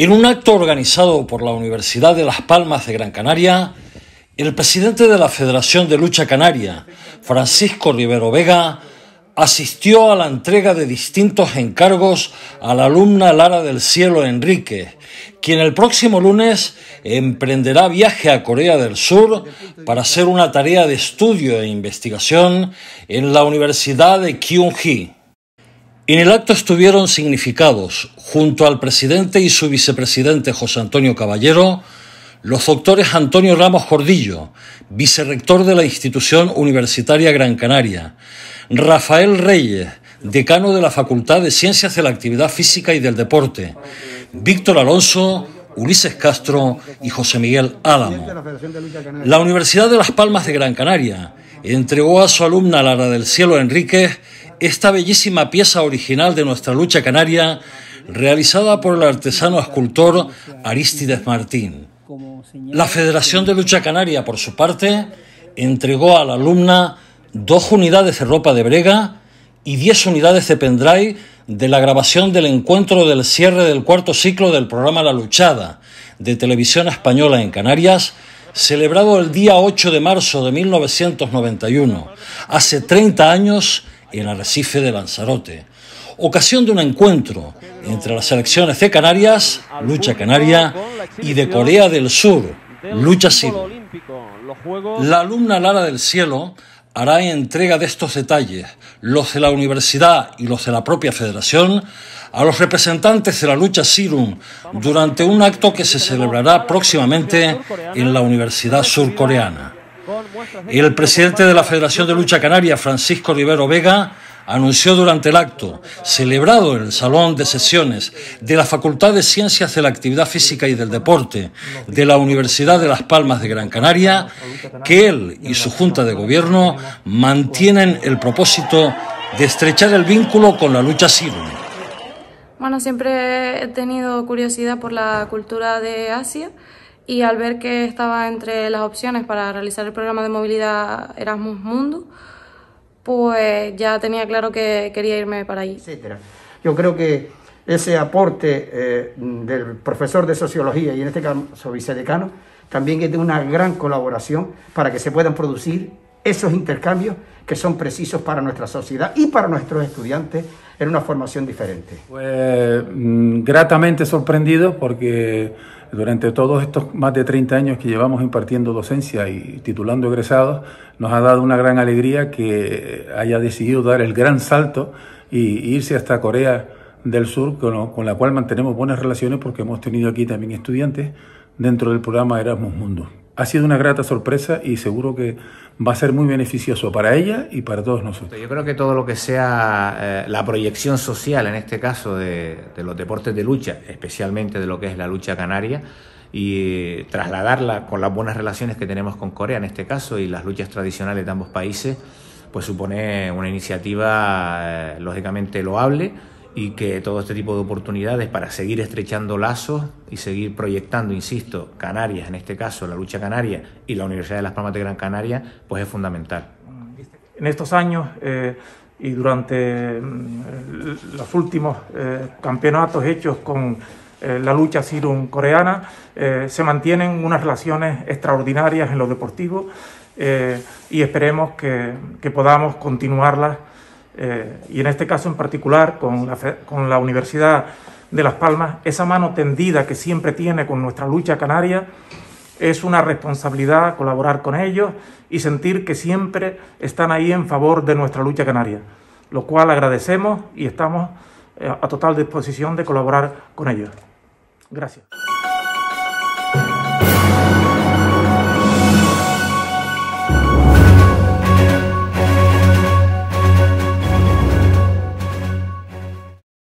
En un acto organizado por la Universidad de Las Palmas de Gran Canaria, el presidente de la Federación de Lucha Canaria, Francisco Rivero Vega, asistió a la entrega de distintos encargos a la alumna Lara del Cielo Enrique, quien el próximo lunes emprenderá viaje a Corea del Sur para hacer una tarea de estudio e investigación en la Universidad de Kyung-hee. En el acto estuvieron significados junto al presidente y su vicepresidente José Antonio Caballero, los doctores Antonio Ramos Cordillo, vicerrector de la institución universitaria Gran Canaria, Rafael Reyes, decano de la Facultad de Ciencias de la Actividad Física y del Deporte, Víctor Alonso, Ulises Castro y José Miguel Álamo. La Universidad de Las Palmas de Gran Canaria entregó a su alumna Lara del Cielo Enríquez esta bellísima pieza original de nuestra lucha canaria realizada por el artesano escultor Aristides Martín. La Federación de Lucha Canaria, por su parte, entregó a la alumna dos unidades de ropa de brega y diez unidades de pendray de la grabación del encuentro del cierre del cuarto ciclo del programa La Luchada de Televisión Española en Canarias, celebrado el día 8 de marzo de 1991, hace 30 años en Arrecife de Lanzarote ocasión de un encuentro entre las selecciones de Canarias, lucha canaria, y de Corea del Sur, lucha Sirum... La alumna Lara del Cielo hará entrega de estos detalles, los de la universidad y los de la propia federación, a los representantes de la lucha Sirum durante un acto que se celebrará próximamente en la Universidad Surcoreana. El presidente de la Federación de Lucha Canaria, Francisco Rivero Vega, anunció durante el acto, celebrado en el Salón de Sesiones de la Facultad de Ciencias de la Actividad Física y del Deporte de la Universidad de Las Palmas de Gran Canaria, que él y su Junta de Gobierno mantienen el propósito de estrechar el vínculo con la lucha civil. Bueno, siempre he tenido curiosidad por la cultura de Asia y al ver que estaba entre las opciones para realizar el programa de movilidad Erasmus Mundo, pues ya tenía claro que quería irme para ahí. Etcétera. Yo creo que ese aporte eh, del profesor de sociología y en este caso vicedecano también es de una gran colaboración para que se puedan producir esos intercambios que son precisos para nuestra sociedad y para nuestros estudiantes en una formación diferente. Pues, mm, gratamente sorprendido porque durante todos estos más de 30 años que llevamos impartiendo docencia y titulando egresados, nos ha dado una gran alegría que haya decidido dar el gran salto e irse hasta Corea del Sur, con la cual mantenemos buenas relaciones porque hemos tenido aquí también estudiantes dentro del programa Erasmus Mundo ha sido una grata sorpresa y seguro que va a ser muy beneficioso para ella y para todos nosotros. Yo creo que todo lo que sea eh, la proyección social, en este caso, de, los deportes de lucha, especialmente de lo que es la lucha canaria, y eh, trasladarla con las buenas relaciones que tenemos con Corea, en este caso, y las luchas tradicionales de ambos países, pues supone una iniciativa eh, lógicamente loable y que todo este tipo de oportunidades para seguir estrechando lazos y seguir proyectando, insisto, Canarias, en este caso la lucha canaria y la Universidad de Las Palmas de Gran Canaria, pues es fundamental. En estos años eh, y durante mm, los últimos eh, campeonatos hechos con eh, la lucha sirum-coreana, se mantienen unas relaciones extraordinarias en lo deportivo y esperemos que, que podamos continuarlas eh, y en este caso en particular con la, con la Universidad de Las Palmas, esa mano tendida que siempre tiene con nuestra lucha canaria, es una responsabilidad colaborar con ellos y sentir que siempre están ahí en favor de nuestra lucha canaria, lo cual agradecemos y estamos eh, a total disposición de colaborar con ellos. Gracias.